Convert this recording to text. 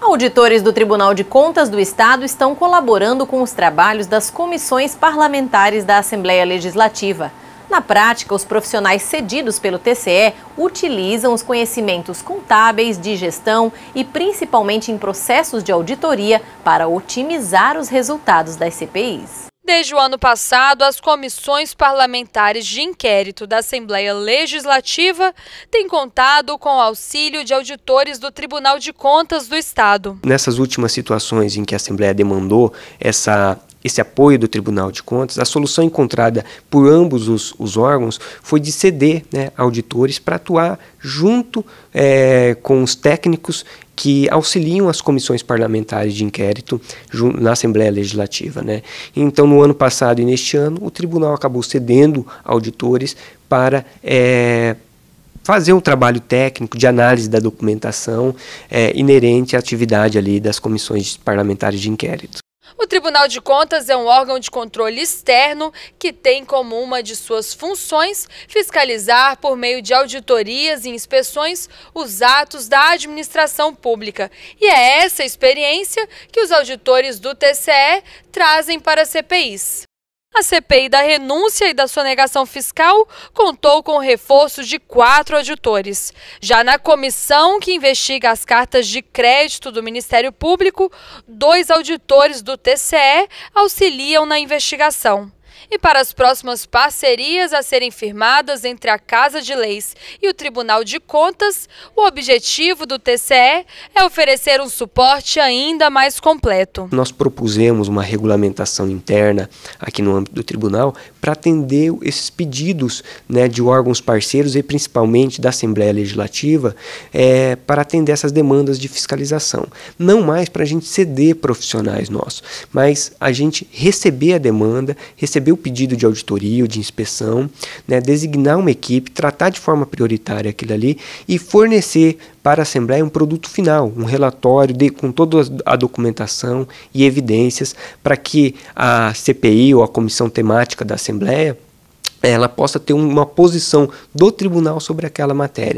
Auditores do Tribunal de Contas do Estado estão colaborando com os trabalhos das comissões parlamentares da Assembleia Legislativa. Na prática, os profissionais cedidos pelo TCE utilizam os conhecimentos contábeis, de gestão e principalmente em processos de auditoria para otimizar os resultados das CPIs. Desde o ano passado, as comissões parlamentares de inquérito da Assembleia Legislativa têm contado com o auxílio de auditores do Tribunal de Contas do Estado. Nessas últimas situações em que a Assembleia demandou essa esse apoio do Tribunal de Contas, a solução encontrada por ambos os, os órgãos foi de ceder né, auditores para atuar junto é, com os técnicos que auxiliam as comissões parlamentares de inquérito na Assembleia Legislativa. Né? Então, no ano passado e neste ano, o tribunal acabou cedendo auditores para. É, fazer um trabalho técnico de análise da documentação é, inerente à atividade ali das comissões parlamentares de inquérito. O Tribunal de Contas é um órgão de controle externo que tem como uma de suas funções fiscalizar, por meio de auditorias e inspeções, os atos da administração pública. E é essa experiência que os auditores do TCE trazem para a CPIs. A CPI da renúncia e da sonegação fiscal contou com reforços de quatro auditores. Já na comissão que investiga as cartas de crédito do Ministério Público, dois auditores do TCE auxiliam na investigação e para as próximas parcerias a serem firmadas entre a Casa de Leis e o Tribunal de Contas, o objetivo do TCE é oferecer um suporte ainda mais completo. Nós propusemos uma regulamentação interna aqui no âmbito do tribunal para atender esses pedidos né, de órgãos parceiros e principalmente da Assembleia Legislativa é, para atender essas demandas de fiscalização. Não mais para a gente ceder profissionais nossos, mas a gente receber a demanda, receber receber o pedido de auditoria ou de inspeção, né, designar uma equipe, tratar de forma prioritária aquilo ali e fornecer para a Assembleia um produto final, um relatório de, com toda a documentação e evidências para que a CPI ou a comissão temática da Assembleia ela possa ter uma posição do tribunal sobre aquela matéria.